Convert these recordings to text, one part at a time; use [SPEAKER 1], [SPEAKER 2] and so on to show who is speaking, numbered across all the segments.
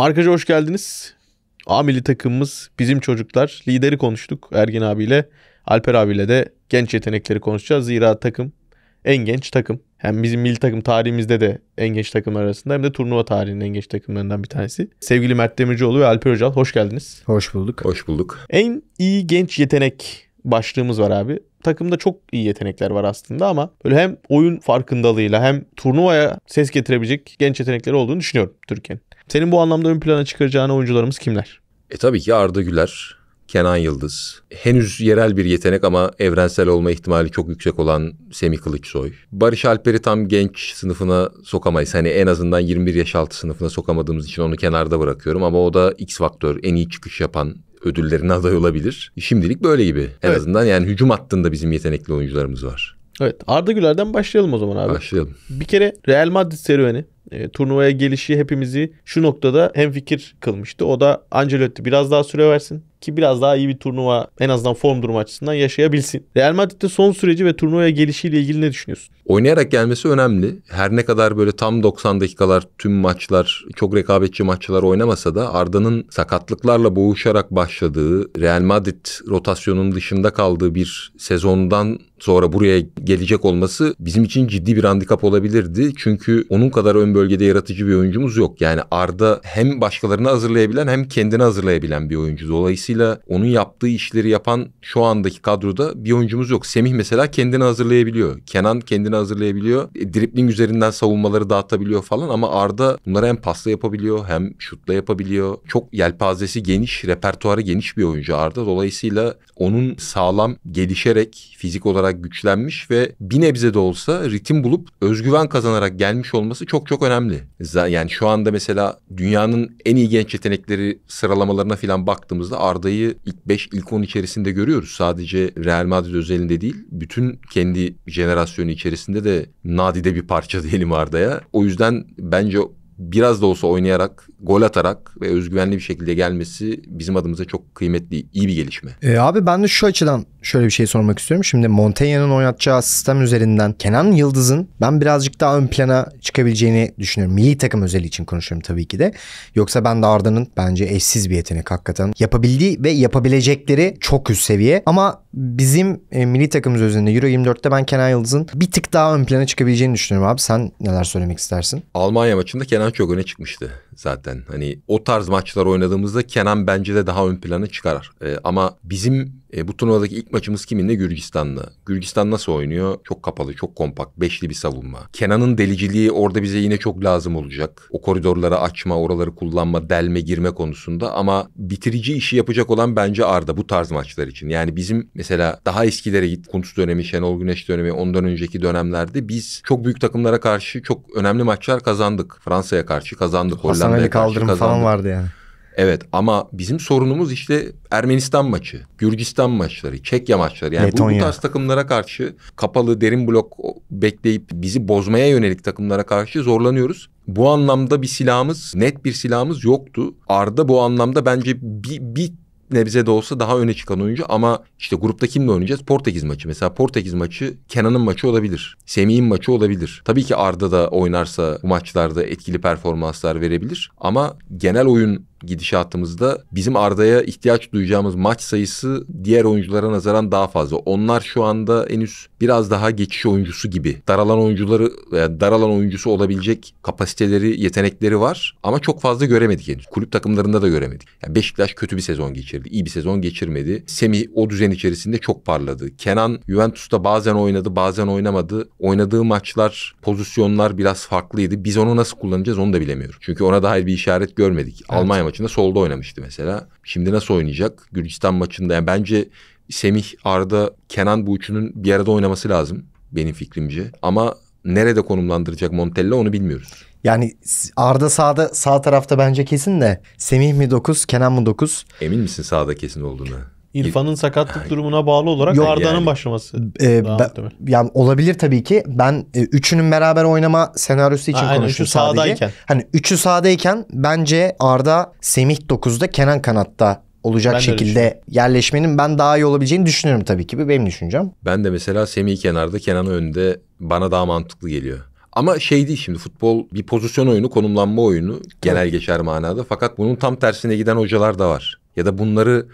[SPEAKER 1] Markaja hoş geldiniz. A milli takımımız bizim çocuklar. Lideri konuştuk Ergin abiyle. Alper abiyle de genç yetenekleri konuşacağız. Zira takım en genç takım. Hem bizim milli takım tarihimizde de en genç takım arasında hem de turnuva tarihinin en genç takımlarından bir tanesi. Sevgili Mert Demircioğlu ve Alper Öcal hoş geldiniz. Hoş bulduk. Hoş bulduk. En iyi genç yetenek başlığımız var abi. Takımda çok iyi yetenekler var aslında ama böyle hem oyun farkındalığıyla hem turnuvaya ses getirebilecek genç yetenekleri olduğunu düşünüyorum Türkiye'nin. Senin bu anlamda ön plana çıkaracağın oyuncularımız kimler?
[SPEAKER 2] E tabii ki Arda Güler, Kenan Yıldız. Henüz yerel bir yetenek ama evrensel olma ihtimali çok yüksek olan Semih Kılıçsoy. Barış Alper'i tam genç sınıfına sokamayız. Hani en azından 21 yaş altı sınıfına sokamadığımız için onu kenarda bırakıyorum. Ama o da X faktör, en iyi çıkış yapan ödüllerine aday olabilir. Şimdilik böyle gibi. En evet. azından yani hücum hattında bizim yetenekli oyuncularımız var.
[SPEAKER 1] Evet Arda Güler'den başlayalım o zaman abi. Başlayalım. Bir kere Real Madrid serüveni e, turnuvaya gelişi hepimizi şu noktada hemfikir kılmıştı. O da Ancelotti biraz daha süre versin ki biraz daha iyi bir turnuva en azından form durumu açısından
[SPEAKER 2] yaşayabilsin. Real Madrid'de son süreci ve turnuvaya gelişiyle ilgili ne düşünüyorsun? Oynayarak gelmesi önemli. Her ne kadar böyle tam 90 dakikalar tüm maçlar çok rekabetçi maçlar oynamasa da Arda'nın sakatlıklarla boğuşarak başladığı Real Madrid rotasyonun dışında kaldığı bir sezondan sonra buraya gelecek olması bizim için ciddi bir handikap olabilirdi. Çünkü onun kadar ön bölgede yaratıcı bir oyuncumuz yok. Yani Arda hem başkalarını hazırlayabilen hem kendini hazırlayabilen bir oyuncu. Dolayısıyla onun yaptığı işleri yapan şu andaki kadroda bir oyuncumuz yok. Semih mesela kendini hazırlayabiliyor. Kenan kendini hazırlayabiliyor. E, dripling üzerinden savunmaları dağıtabiliyor falan ama Arda bunları hem pasla yapabiliyor hem şutla yapabiliyor. Çok yelpazesi geniş, repertuarı geniş bir oyuncu Arda. Dolayısıyla onun sağlam gelişerek fizik olarak güçlenmiş ve bir nebze de olsa ritim bulup özgüven kazanarak gelmiş olması çok çok önemli önemli. Yani şu anda mesela dünyanın en iyi genç yetenekleri sıralamalarına falan baktığımızda Arda'yı ilk 5, ilk 10 içerisinde görüyoruz. Sadece Real Madrid özelinde değil, bütün kendi jenerasyonu içerisinde de nadide bir parça diyelim Arda'ya. O yüzden bence biraz da olsa oynayarak, gol atarak ve özgüvenli bir şekilde gelmesi bizim adımıza çok kıymetli, iyi bir gelişme.
[SPEAKER 3] E, abi ben de şu açıdan şöyle bir şey sormak istiyorum. Şimdi Montaigne'nin oynatacağı sistem üzerinden Kenan Yıldız'ın ben birazcık daha ön plana çıkabileceğini düşünüyorum. Milli takım özeli için konuşuyorum tabii ki de. Yoksa ben de Arda'nın bence eşsiz bir yetenek hakikaten. Yapabildiği ve yapabilecekleri çok üst seviye. Ama bizim e, milli takımımız özelinde Euro 24'te ben Kenan Yıldız'ın bir tık daha ön plana çıkabileceğini düşünüyorum abi. Sen neler söylemek istersin?
[SPEAKER 2] Almanya maçında Kenan çok öne çıkmıştı zaten. Hani o tarz maçlar oynadığımızda Kenan bence de daha ön plana çıkarar. E, ama bizim e, bu turnuvadaki ilk maçımız kiminle? Gürcistan'la. Gürcistan nasıl oynuyor? Çok kapalı, çok kompakt, beşli bir savunma. Kenan'ın deliciliği orada bize yine çok lazım olacak. O koridorları açma, oraları kullanma, delme, girme konusunda ama bitirici işi yapacak olan bence Arda bu tarz maçlar için. Yani bizim mesela daha eskilere git, Kuntus dönemi, Şenol Güneş dönemi, ondan önceki dönemlerde biz çok büyük takımlara karşı çok önemli maçlar kazandık. Fransa'ya karşı kazandık, Hollanda Ermeni kaldırım falan vardı yani. Evet ama bizim sorunumuz işte Ermenistan maçı, Gürcistan maçları, Çekya maçları. Yani bu, bu tarz takımlara karşı kapalı derin blok bekleyip bizi bozmaya yönelik takımlara karşı zorlanıyoruz. Bu anlamda bir silahımız, net bir silahımız yoktu. Arda bu anlamda bence bir, bir nebze de olsa daha öne çıkan oyuncu ama işte grupta kimle oynayacağız? Portekiz maçı. Mesela Portekiz maçı Kenan'ın maçı olabilir. Semih'in maçı olabilir. Tabii ki Arda da oynarsa bu maçlarda etkili performanslar verebilir ama genel oyun gidişatımızda bizim Arda'ya ihtiyaç duyacağımız maç sayısı diğer oyunculara nazaran daha fazla. Onlar şu anda en üst biraz daha geçiş oyuncusu gibi. Daralan oyuncuları yani daralan oyuncusu olabilecek kapasiteleri, yetenekleri var ama çok fazla göremedik henüz. Kulüp takımlarında da göremedik. Yani Beşiktaş kötü bir sezon geçirdi. iyi bir sezon geçirmedi. Semih o düzen içerisinde çok parladı. Kenan Juventus'ta bazen oynadı, bazen oynamadı. Oynadığı maçlar, pozisyonlar biraz farklıydı. Biz onu nasıl kullanacağız onu da bilemiyorum. Çünkü ona dair bir işaret görmedik. Evet. Almanya maçında solda oynamıştı mesela. Şimdi nasıl oynayacak? Gürcistan maçında yani bence Semih, Arda, Kenan bu üçünün bir arada oynaması lazım benim fikrimce. Ama nerede konumlandıracak Montella onu bilmiyoruz. Yani
[SPEAKER 3] Arda sağda sağ tarafta bence kesin de Semih mi 9, Kenan mı 9?
[SPEAKER 1] Emin misin sağda kesin olduğunu? İrfan'ın e, sakatlık durumuna bağlı olarak Yok, Arda'nın yani. başlaması.
[SPEAKER 3] E, daha yani olabilir tabii ki. Ben e, üçünün beraber oynama senaryosu için ha, konuştum üçü sadece. Sahadayken. Hani üçü sahadayken bence Arda Semih 9'da Kenan kanatta olacak ben şekilde yerleşmenin ben daha iyi olabileceğini düşünüyorum tabii ki. Benim
[SPEAKER 2] düşüncem. Ben de mesela Semih kenarda Kenan önde bana daha mantıklı geliyor. Ama şey değil şimdi futbol bir pozisyon oyunu, konumlanma oyunu genel geçer manada. Fakat bunun tam tersine giden hocalar da var. Ya da bunları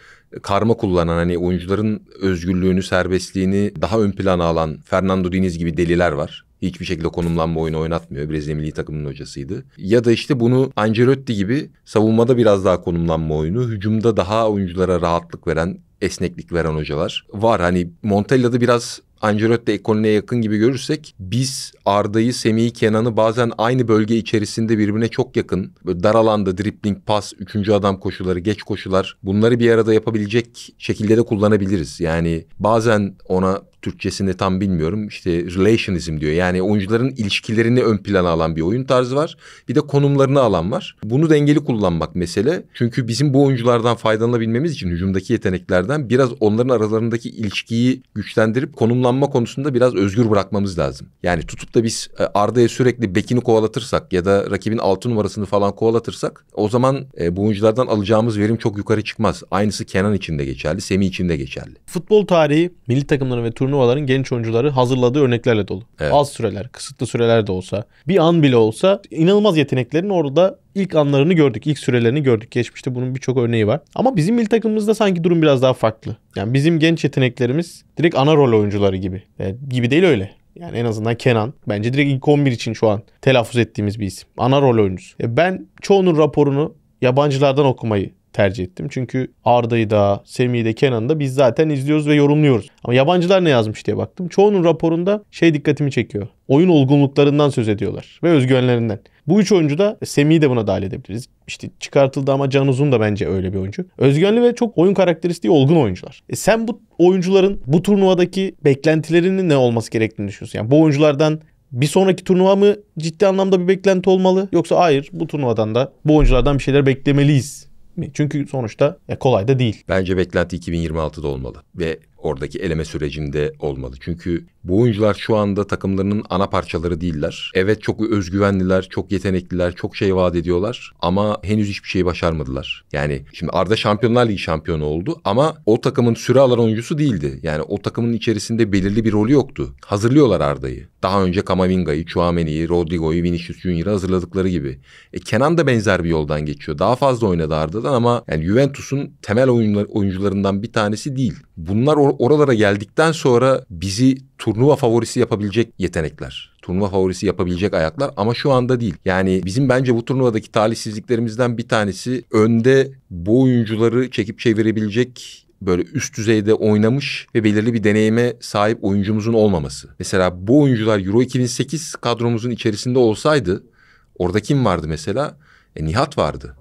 [SPEAKER 2] karma kullanan hani oyuncuların özgürlüğünü, serbestliğini daha ön plana alan Fernando Diniz gibi deliler var. Hiçbir şekilde konumlanma oyunu oynatmıyor. Brezilya milli takımının hocasıydı. Ya da işte bunu Ancelotti gibi savunmada biraz daha konumlanma oyunu, hücumda daha oyunculara rahatlık veren, esneklik veren hocalar var. Hani Montella'da biraz Ancelotti ekolüne yakın gibi görürsek biz Arda'yı, Semih'i, Kenan'ı bazen aynı bölge içerisinde birbirine çok yakın. dar alanda dribbling, pas, üçüncü adam koşuları, geç koşular bunları bir arada yapabilecek şekilde de kullanabiliriz. Yani bazen ona Türkçesini tam bilmiyorum. İşte relationism diyor. Yani oyuncuların ilişkilerini ön plana alan bir oyun tarzı var. Bir de konumlarını alan var. Bunu dengeli kullanmak mesele. Çünkü bizim bu oyunculardan faydalanabilmemiz için hücumdaki yeteneklerden biraz onların aralarındaki ilişkiyi güçlendirip konumlanma konusunda biraz özgür bırakmamız lazım. Yani tutup da biz e, Arda'ya sürekli bekini kovalatırsak ya da rakibin altı numarasını falan kovalatırsak o zaman e, bu oyunculardan alacağımız verim çok yukarı çıkmaz. Aynısı Kenan için de geçerli, Semih için de geçerli. Futbol tarihi milli
[SPEAKER 1] takımların ve turnu turnuvaların genç oyuncuları hazırladığı örneklerle dolu. Evet. Az süreler, kısıtlı süreler de olsa, bir an bile olsa inanılmaz yeteneklerin orada ilk anlarını gördük, ilk sürelerini gördük. Geçmişte bunun birçok örneği var. Ama bizim milli takımımızda sanki durum biraz daha farklı. Yani bizim genç yeteneklerimiz direkt ana rol oyuncuları gibi. Yani e, gibi değil öyle. Yani en azından Kenan. Bence direkt ilk 11 için şu an telaffuz ettiğimiz bir isim. Ana rol oyuncusu. E, ben çoğunun raporunu yabancılardan okumayı tercih ettim. Çünkü Arda'yı da, Semih'i de, Kenan'ı da biz zaten izliyoruz ve yorumluyoruz. Ama yabancılar ne yazmış diye baktım. Çoğunun raporunda şey dikkatimi çekiyor. Oyun olgunluklarından söz ediyorlar ve özgüvenlerinden. Bu üç oyuncu da Semih'i de buna dahil edebiliriz. İşte çıkartıldı ama Can Uzun da bence öyle bir oyuncu. Özgüvenli ve çok oyun karakteristiği olgun oyuncular. E sen bu oyuncuların bu turnuvadaki beklentilerinin ne olması gerektiğini düşünüyorsun? Yani bu oyunculardan bir sonraki turnuva mı ciddi anlamda bir beklenti olmalı? Yoksa hayır bu turnuvadan da bu oyunculardan bir şeyler beklemeliyiz
[SPEAKER 2] çünkü sonuçta e, kolay da değil. Bence beklenti 2026'da olmalı ve oradaki eleme sürecinde olmalı. Çünkü bu oyuncular şu anda takımlarının ana parçaları değiller. Evet çok özgüvenliler, çok yetenekliler, çok şey vaat ediyorlar ama henüz hiçbir şey başarmadılar. Yani şimdi Arda Şampiyonlar Ligi şampiyonu oldu ama o takımın süre alan oyuncusu değildi. Yani o takımın içerisinde belirli bir rolü yoktu. Hazırlıyorlar Arda'yı. Daha önce Kamavinga'yı, Chouameni'yi, Rodrigo'yu, Vinicius Junior'ı hazırladıkları gibi. E Kenan da benzer bir yoldan geçiyor. Daha fazla oynadı Arda'dan ama yani Juventus'un temel oyuncularından bir tanesi değil. Bunlar o or- oralara geldikten sonra bizi turnuva favorisi yapabilecek yetenekler. Turnuva favorisi yapabilecek ayaklar ama şu anda değil. Yani bizim bence bu turnuvadaki talihsizliklerimizden bir tanesi önde bu oyuncuları çekip çevirebilecek böyle üst düzeyde oynamış ve belirli bir deneyime sahip oyuncumuzun olmaması. Mesela bu oyuncular Euro 2008 kadromuzun içerisinde olsaydı orada kim vardı mesela? E, Nihat vardı.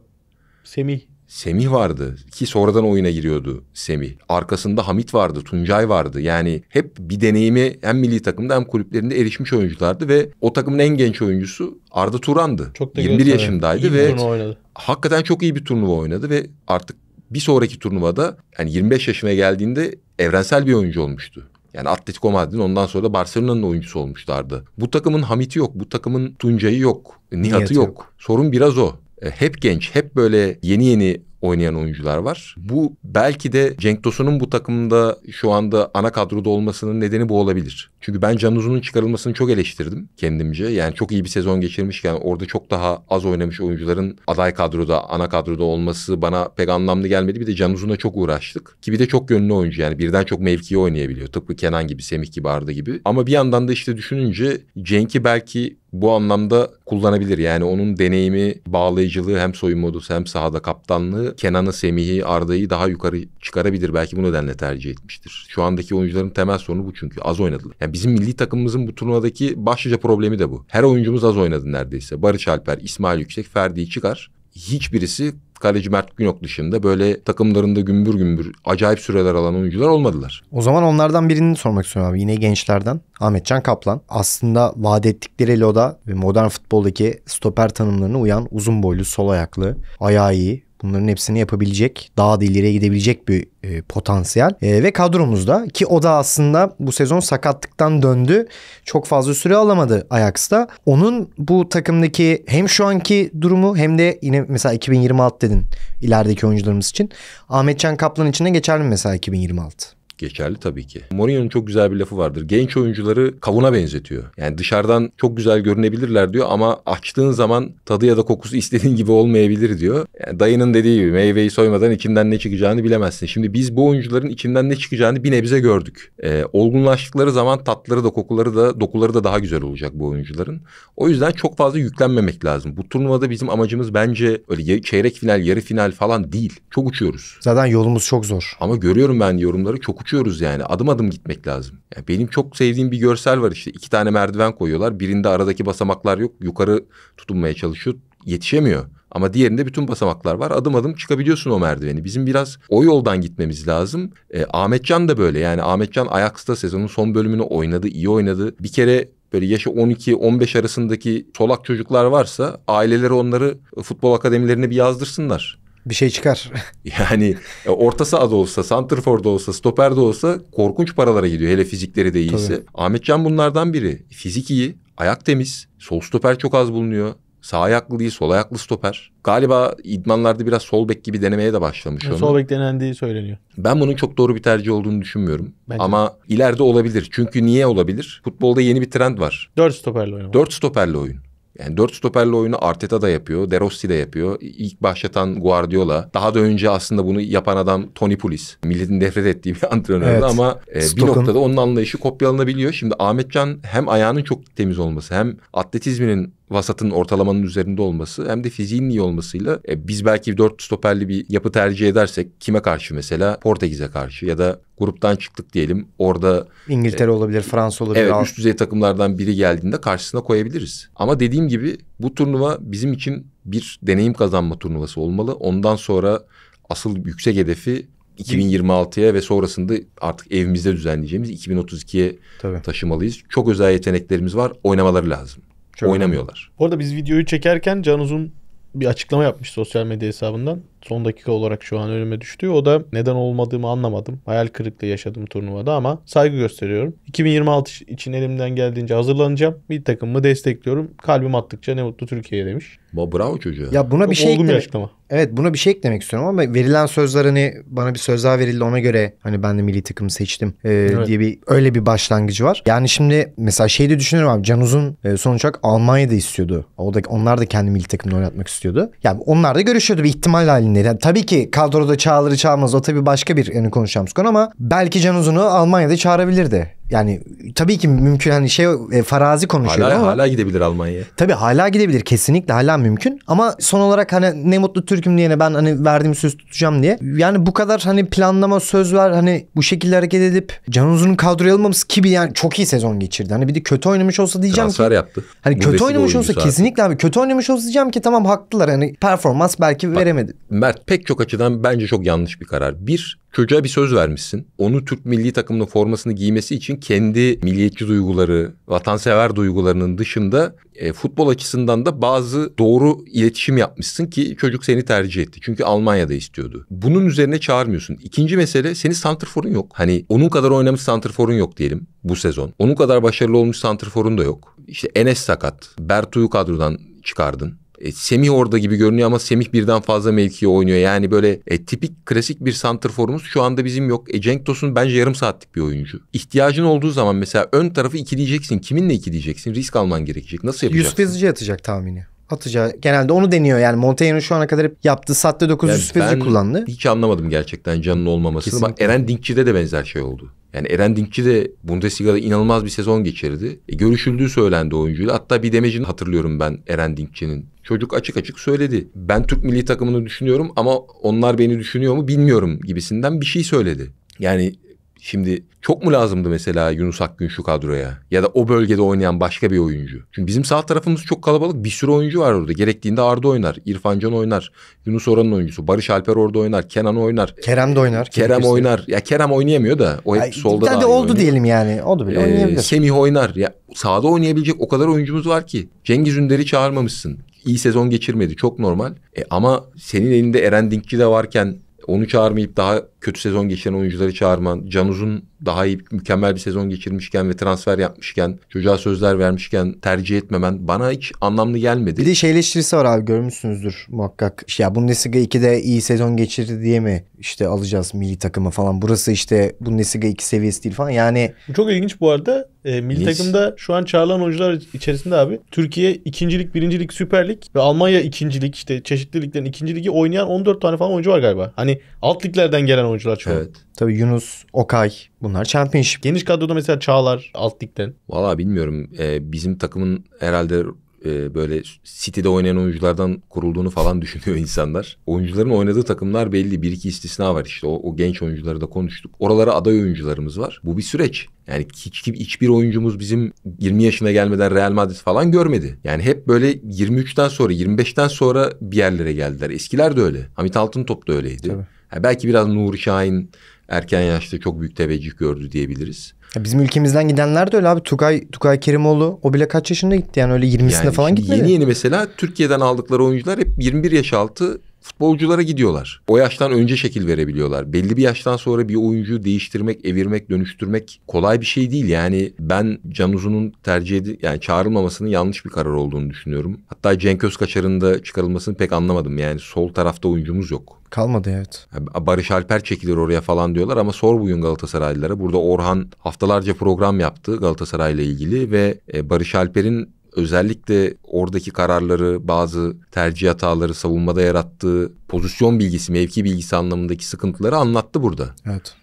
[SPEAKER 2] Semih. Semih vardı ki sonradan oyuna giriyordu Semih. Arkasında Hamit vardı, Tuncay vardı. Yani hep bir deneyimi hem milli takımda hem kulüplerinde erişmiş oyunculardı ve o takımın en genç oyuncusu Arda Turan'dı. Çok da 21 gösterdi. yaşındaydı iyi ve oynadı. hakikaten çok iyi bir turnuva oynadı ve artık bir sonraki turnuvada yani 25 yaşına geldiğinde evrensel bir oyuncu olmuştu. Yani Atletico Madrid'in ondan sonra da Barcelona'nın oyuncusu olmuşlardı. Bu takımın Hamit'i yok, bu takımın Tuncay'ı yok, Nihat'ı yok. yok. Sorun biraz o. E, hep genç, hep böyle yeni yeni oynayan oyuncular var. Bu belki de Cenk Tosun'un bu takımda şu anda ana kadroda olmasının nedeni bu olabilir. Çünkü ben Can Uzun'un çıkarılmasını çok eleştirdim kendimce. Yani çok iyi bir sezon geçirmişken orada çok daha az oynamış oyuncuların aday kadroda, ana kadroda olması bana pek anlamlı gelmedi. Bir de Can Uzun'la çok uğraştık. Ki bir de çok gönlü oyuncu yani birden çok mevkiyi oynayabiliyor. Tıpkı Kenan gibi, Semih gibi, Arda gibi. Ama bir yandan da işte düşününce Cenk'i belki bu anlamda kullanabilir. Yani onun deneyimi, bağlayıcılığı hem soyunma odası hem sahada kaptanlığı Kenan'ı, Semih'i, Arda'yı daha yukarı çıkarabilir. Belki bu nedenle tercih etmiştir. Şu andaki oyuncuların temel sorunu bu çünkü. Az oynadılar. Yani bizim milli takımımızın bu turnuvadaki başlıca problemi de bu. Her oyuncumuz az oynadı neredeyse. Barış Alper, İsmail Yüksek, Ferdi'yi çıkar hiçbirisi kaleci Mert Günok dışında böyle takımlarında gümbür gümbür acayip süreler alan oyuncular olmadılar.
[SPEAKER 3] O zaman onlardan birini sormak istiyorum abi. Yine gençlerden Ahmetcan Kaplan. Aslında vaat ettikleri Loda ve modern futboldaki stoper tanımlarına uyan uzun boylu, sol ayaklı, ayağı iyi, Bunların hepsini yapabilecek, daha da ileriye gidebilecek bir e, potansiyel. E, ve kadromuzda ki o da aslında bu sezon sakatlıktan döndü. Çok fazla süre alamadı Ajax'ta. Onun bu takımdaki hem şu anki durumu hem de yine mesela 2026 dedin ilerideki oyuncularımız için. Ahmetcan Kaplan içine geçer mi mesela 2026
[SPEAKER 2] geçerli tabii ki. Mourinho'nun çok güzel bir lafı vardır. Genç oyuncuları kavuna benzetiyor. Yani dışarıdan çok güzel görünebilirler diyor ama açtığın zaman tadı ya da kokusu istediğin gibi olmayabilir diyor. Yani dayının dediği gibi meyveyi soymadan içinden ne çıkacağını bilemezsin. Şimdi biz bu oyuncuların içinden ne çıkacağını bir nebze gördük. Ee, olgunlaştıkları zaman tatları da kokuları da dokuları da daha güzel olacak bu oyuncuların. O yüzden çok fazla yüklenmemek lazım. Bu turnuvada bizim amacımız bence öyle çeyrek final, yarı final falan değil. Çok uçuyoruz. Zaten yolumuz çok zor. Ama görüyorum ben yorumları çok uçuyoruz yani. Adım adım gitmek lazım. Yani benim çok sevdiğim bir görsel var işte. iki tane merdiven koyuyorlar. Birinde aradaki basamaklar yok. Yukarı tutunmaya çalışıyor. Yetişemiyor. Ama diğerinde bütün basamaklar var. Adım adım çıkabiliyorsun o merdiveni. Bizim biraz o yoldan gitmemiz lazım. E, Ahmetcan da böyle. Yani Ahmetcan Ajax'ta sezonun son bölümünü oynadı, iyi oynadı. Bir kere böyle yaşı 12-15 arasındaki solak çocuklar varsa aileleri onları futbol akademilerine bir yazdırsınlar bir şey çıkar. yani e, orta adı olsa, santrforda olsa, stoper stoperde olsa korkunç paralara gidiyor. Hele fizikleri de iyiyse. Tabii. Can bunlardan biri. Fizik iyi, ayak temiz, sol stoper çok az bulunuyor. Sağ ayaklı değil, sol ayaklı stoper. Galiba idmanlarda biraz sol bek gibi denemeye de başlamış. Yani onu. Sol bek denendiği söyleniyor. Ben bunun çok doğru bir tercih olduğunu düşünmüyorum. Bence. Ama ileride olabilir. Çünkü niye olabilir? Futbolda yeni bir trend var. Dört stoperle oyun. Dört stoperle oyun. Yani dört stoperli oyunu Arteta da yapıyor, De Rossi de yapıyor. İlk başlatan Guardiola. Daha da önce aslında bunu yapan adam Tony Pulis. Milletin nefret ettiği bir antrenördü evet. ama e, bir noktada onun anlayışı kopyalanabiliyor. Şimdi Ahmetcan hem ayağının çok temiz olması hem atletizminin vasatın ortalamanın üzerinde olması hem de fiziğinin iyi olmasıyla e, biz belki dört stoperli bir yapı tercih edersek kime karşı mesela Portekiz'e karşı ya da gruptan çıktık diyelim orada İngiltere e, olabilir Fransa olabilir. Evet üst düzey takımlardan biri geldiğinde karşısına koyabiliriz. Ama dediğim gibi bu turnuva bizim için bir deneyim kazanma turnuvası olmalı. Ondan sonra asıl yüksek hedefi 2026'ya ve sonrasında artık evimizde düzenleyeceğimiz 2032'ye taşımalıyız. Çok özel yeteneklerimiz var. Oynamaları lazım. Çok oynamıyorlar.
[SPEAKER 1] Bu arada biz videoyu çekerken Can Uzun bir açıklama yapmış sosyal medya hesabından. Son dakika olarak şu an önüme düştü. O da neden olmadığımı anlamadım. Hayal kırıklığı yaşadım turnuvada ama saygı gösteriyorum. 2026 için elimden geldiğince hazırlanacağım. Bir takımımı destekliyorum. Kalbim attıkça ne mutlu Türkiye'ye demiş. Ba, bravo çocuğa. Ya buna bir şey olgun Yaşlama.
[SPEAKER 3] Evet buna bir şey eklemek istiyorum ama verilen sözlerini hani bana bir söz daha verildi ona göre hani ben de milli takımı seçtim e, evet. diye bir öyle bir başlangıcı var. Yani şimdi mesela şey de düşünüyorum abi Can Uzun e, sonuç olarak Almanya'da istiyordu. O da onlar da kendi milli takımını oynatmak istiyordu. Yani onlar da görüşüyordu bir ihtimal halinde isimleri. tabii ki kadroda Çağlar'ı çalmaz. O tabii başka bir yani konuşacağımız konu ama belki Can Uzun'u Almanya'da çağırabilirdi yani tabii ki mümkün hani şey e, farazi konuşuyor hala, ama. Hala
[SPEAKER 2] gidebilir Almanya'ya.
[SPEAKER 3] Tabii hala gidebilir kesinlikle hala mümkün ama son olarak hani ne mutlu Türk'üm diyene ben hani verdiğim söz tutacağım diye. Yani bu kadar hani planlama söz ver hani bu şekilde hareket edip Can Uzun'un kadroya ki bir yani çok iyi sezon geçirdi. Hani bir de kötü oynamış olsa diyeceğim Transfer ki.
[SPEAKER 2] yaptı. Hani bu kötü oynamış olsa abi.
[SPEAKER 3] kesinlikle abi kötü oynamış olsa diyeceğim ki tamam haklılar hani performans belki Bak, veremedi.
[SPEAKER 2] Mert pek çok açıdan bence çok yanlış bir karar. Bir Çocuğa bir söz vermişsin. Onu Türk milli takımının formasını giymesi için kendi milliyetçi duyguları, vatansever duygularının dışında e, futbol açısından da bazı doğru iletişim yapmışsın ki çocuk seni tercih etti. Çünkü Almanya'da istiyordu. Bunun üzerine çağırmıyorsun. İkinci mesele senin santrforun yok. Hani onun kadar oynamış santrforun yok diyelim bu sezon. Onun kadar başarılı olmuş santrforun da yok. İşte Enes sakat. Bertu'yu kadrodan çıkardın. E, Semih orada gibi görünüyor ama Semih birden fazla mevkiye oynuyor. Yani böyle e, tipik klasik bir santrforumuz şu anda bizim yok. E, Cenk Tosun bence yarım saatlik bir oyuncu. İhtiyacın olduğu zaman mesela ön tarafı ikileyeceksin. Kiminle ikileyeceksin? Risk alman gerekecek. Nasıl yapacaksın? Yusuf Yazıcı atacak tahmini
[SPEAKER 3] atacağı genelde onu deniyor yani Montaigne şu ana kadar hep yaptığı saatte 9 yani sürprizi kullandı.
[SPEAKER 2] Hiç anlamadım gerçekten canlı olmamasını. Bak Eren Dinkçi'de de benzer şey oldu. Yani Eren Dinkçi de Bundesliga'da inanılmaz bir sezon geçirdi. E, görüşüldüğü söylendi oyuncuyla. Hatta bir demecini hatırlıyorum ben Eren Dinkçi'nin. Çocuk açık açık söyledi. Ben Türk milli takımını düşünüyorum ama onlar beni düşünüyor mu bilmiyorum gibisinden bir şey söyledi. Yani Şimdi çok mu lazımdı mesela Yunus Akgün şu kadroya? Ya da o bölgede oynayan başka bir oyuncu. Çünkü bizim sağ tarafımız çok kalabalık. Bir sürü oyuncu var orada. Gerektiğinde Arda oynar. İrfan Can oynar. Yunus Oran'ın oyuncusu. Barış Alper orada oynar. Kenan oynar. Kerem de oynar. Kerem, Kerem oynar. Ya Kerem oynayamıyor da. O hep Ay, solda da oldu oynuyor.
[SPEAKER 3] diyelim yani. Oldu bile ee, oynayabilir.
[SPEAKER 2] Semih oynar. Ya sağda oynayabilecek o kadar oyuncumuz var ki. Cengiz Ünder'i çağırmamışsın iyi sezon geçirmedi. Çok normal. E ama senin elinde Eren Dinkçi de varken onu çağırmayıp daha kötü sezon geçiren oyuncuları çağırman, Canuz'un daha iyi mükemmel bir sezon geçirmişken ve transfer yapmışken, çocuğa sözler vermişken tercih etmemen bana hiç anlamlı gelmedi.
[SPEAKER 3] Bir de şey eleştirisi var abi görmüşsünüzdür muhakkak. Ya Bundesliga 2'de iyi sezon geçirdi diye mi işte alacağız milli takımı falan. Burası işte Bundesliga 2 seviyesi değil falan. Yani
[SPEAKER 1] çok ilginç bu arada. E, milli Biz... takımda şu an çağrılan oyuncular içerisinde abi Türkiye ikincilik, birincilik, süperlik ve Almanya ikincilik işte çeşitli ikinciliği oynayan 14 tane falan oyuncu var galiba. Hani alt liglerden gelen oyuncu oyuncular çoğu. Evet. Tabii Yunus, Okay bunlar championship. Geniş kadroda mesela Çağlar alt ligden.
[SPEAKER 2] Valla bilmiyorum. Ee, bizim takımın herhalde e, böyle City'de oynayan oyunculardan kurulduğunu falan düşünüyor insanlar. Oyuncuların oynadığı takımlar belli. Bir iki istisna var işte. O, o genç oyuncuları da konuştuk. Oralara aday oyuncularımız var. Bu bir süreç. Yani hiç, hiçbir oyuncumuz bizim 20 yaşına gelmeden Real Madrid falan görmedi. Yani hep böyle 23'ten sonra 25'ten sonra bir yerlere geldiler. Eskiler de öyle. Hamit Altıntop da öyleydi. Tabii. Yani belki biraz Nuri Şahin erken yaşta çok büyük teveccüh gördü diyebiliriz. Ya
[SPEAKER 3] bizim ülkemizden gidenler de öyle abi. Tugay Tugay Kerimoğlu o bile kaç yaşında gitti yani öyle 20'sine yani falan gitmedi. Yeni yeni
[SPEAKER 2] mesela Türkiye'den aldıkları oyuncular hep 21 yaş altı futbolculara gidiyorlar. O yaştan önce şekil verebiliyorlar. Belli bir yaştan sonra bir oyuncuyu değiştirmek, evirmek, dönüştürmek kolay bir şey değil. Yani ben Can Uzun'un tercih edi yani çağrılmamasının yanlış bir karar olduğunu düşünüyorum. Hatta Cenk Özkaçar'ın da çıkarılmasını pek anlamadım. Yani sol tarafta oyuncumuz yok. Kalmadı evet. Barış Alper çekilir oraya falan diyorlar ama sor bugün Galatasaraylılara. Burada Orhan haftalarca program yaptı Galatasaray ile ilgili ve e, Barış Alper'in özellikle oradaki kararları, bazı tercih hataları, savunmada yarattığı pozisyon bilgisi, mevki bilgisi anlamındaki sıkıntıları anlattı burada. Evet.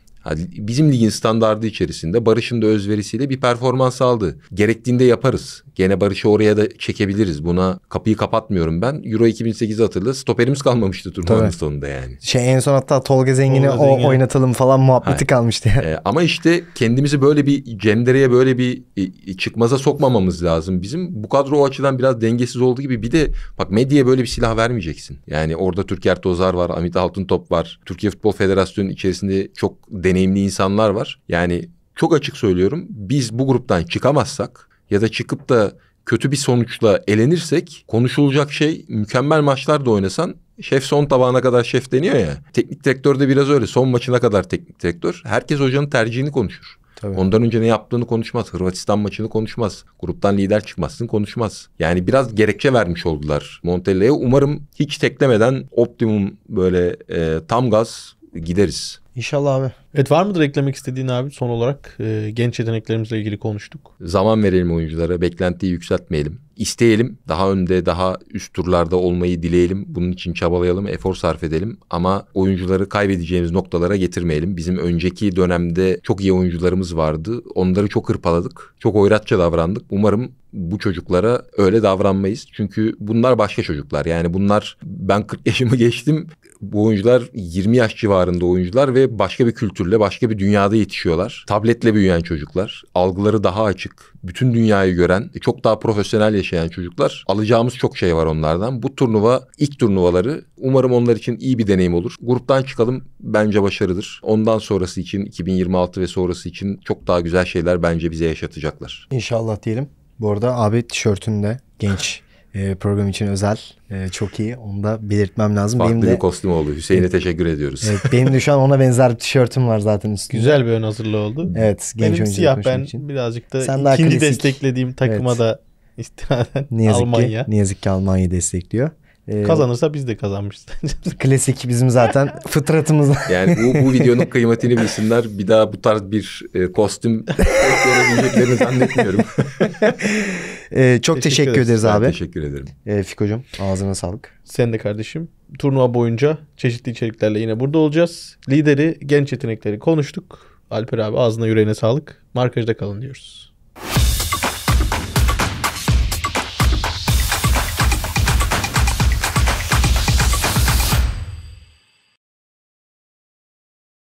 [SPEAKER 2] bizim ligin standardı içerisinde Barış'ın da özverisiyle bir performans aldı. Gerektiğinde yaparız. Gene Barış'ı oraya da çekebiliriz. Buna kapıyı kapatmıyorum ben. Euro 2008 hatırla stoperimiz kalmamıştı turnuvanın Tabii. sonunda yani.
[SPEAKER 3] Şey en son hatta Tolga Zengin'i Tolga Zengin. oynatalım falan muhabbeti Hayır. kalmıştı. Yani. Ee,
[SPEAKER 2] ama işte kendimizi böyle bir cemdereye böyle bir e, e, çıkmaza sokmamamız lazım. Bizim bu kadro o açıdan biraz dengesiz olduğu gibi bir de bak medyaya böyle bir silah vermeyeceksin. Yani orada Türker Tozar var, Amit Altıntop var. Türkiye Futbol Federasyonu'nun içerisinde çok deneyimli insanlar var. Yani çok açık söylüyorum. Biz bu gruptan çıkamazsak ya da çıkıp da kötü bir sonuçla elenirsek konuşulacak şey mükemmel maçlar da oynasan şef son tabağına kadar şef deniyor ya. Teknik direktör de biraz öyle son maçına kadar teknik direktör. Herkes hocanın tercihini konuşur. Tabii. Ondan önce ne yaptığını konuşmaz. Hırvatistan maçını konuşmaz. Gruptan lider çıkmazsın konuşmaz. Yani biraz gerekçe vermiş oldular Montella'ya. Umarım hiç teklemeden optimum böyle e, tam gaz gideriz.
[SPEAKER 1] İnşallah abi. Evet var mıdır eklemek istediğin abi son olarak? E, genç yeteneklerimizle ilgili konuştuk.
[SPEAKER 2] Zaman verelim oyunculara. Beklentiyi yükseltmeyelim. İsteyelim. Daha önde daha üst turlarda olmayı dileyelim. Bunun için çabalayalım. Efor sarf edelim. Ama oyuncuları kaybedeceğimiz noktalara getirmeyelim. Bizim önceki dönemde çok iyi oyuncularımız vardı. Onları çok hırpaladık. Çok oyratça davrandık. Umarım bu çocuklara öyle davranmayız. Çünkü bunlar başka çocuklar. Yani bunlar ben 40 yaşımı geçtim. Bu oyuncular 20 yaş civarında oyuncular ve başka bir kültürle, başka bir dünyada yetişiyorlar. Tabletle büyüyen çocuklar, algıları daha açık, bütün dünyayı gören, çok daha profesyonel yaşayan çocuklar. Alacağımız çok şey var onlardan. Bu turnuva ilk turnuvaları umarım onlar için iyi bir deneyim olur. Gruptan çıkalım bence başarıdır. Ondan sonrası için 2026 ve sonrası için çok daha güzel şeyler bence bize yaşatacaklar.
[SPEAKER 3] İnşallah diyelim. Bu arada abi tişörtün de genç e, program için özel. E, çok iyi. Onu da belirtmem lazım. Farklı benim bir de, kostüm oldu. Hüseyin'e teşekkür ediyoruz. Evet, benim de şu an ona benzer bir tişörtüm var zaten üstünde. Güzel bir
[SPEAKER 1] ön hazırlığı oldu. Evet. Genç benim siyah ben için. birazcık da Sen ikinci desteklediğim takıma evet. da istinaden ne yazık Almanya. Ki, ne
[SPEAKER 2] yazık ki Almanya destekliyor. Ee, Kazanırsa
[SPEAKER 3] biz de kazanmışız. klasik bizim zaten fıtratımız. Yani bu, bu videonun
[SPEAKER 2] kıymetini bilsinler. Bir daha bu tarz bir e, kostüm görebileceklerini zannetmiyorum. ee, çok teşekkür, teşekkür ederiz, abi. teşekkür ederim.
[SPEAKER 3] Ee, Fiko'cum
[SPEAKER 1] ağzına sağlık. Sen de kardeşim. Turnuva boyunca çeşitli içeriklerle yine burada olacağız. Lideri, genç yetenekleri konuştuk. Alper abi ağzına yüreğine sağlık. Markajda kalın diyoruz.